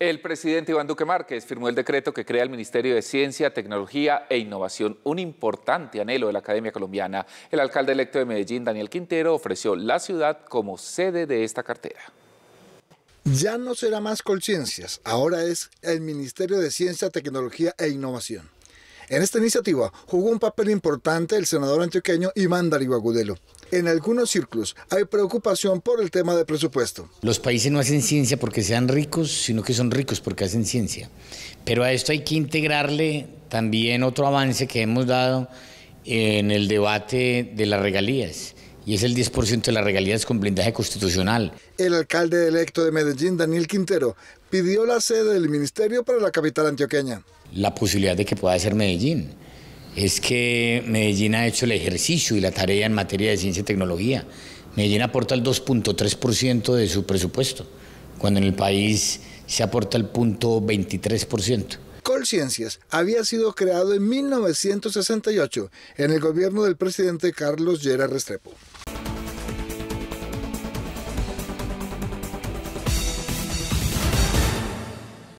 El presidente Iván Duque Márquez firmó el decreto que crea el Ministerio de Ciencia, Tecnología e Innovación, un importante anhelo de la Academia Colombiana. El alcalde electo de Medellín, Daniel Quintero, ofreció la ciudad como sede de esta cartera. Ya no será más Colciencias, ahora es el Ministerio de Ciencia, Tecnología e Innovación. En esta iniciativa jugó un papel importante el senador antioqueño Iván Darío Agudelo. En algunos círculos hay preocupación por el tema del presupuesto. Los países no hacen ciencia porque sean ricos, sino que son ricos porque hacen ciencia. Pero a esto hay que integrarle también otro avance que hemos dado en el debate de las regalías y es el 10% de las regalías con blindaje constitucional. El alcalde electo de Medellín, Daniel Quintero, pidió la sede del ministerio para la capital antioqueña. La posibilidad de que pueda ser Medellín. Es que Medellín ha hecho el ejercicio y la tarea en materia de ciencia y tecnología. Medellín aporta el 2.3% de su presupuesto, cuando en el país se aporta el 0.23%. Colciencias había sido creado en 1968 en el gobierno del presidente Carlos Llera Restrepo.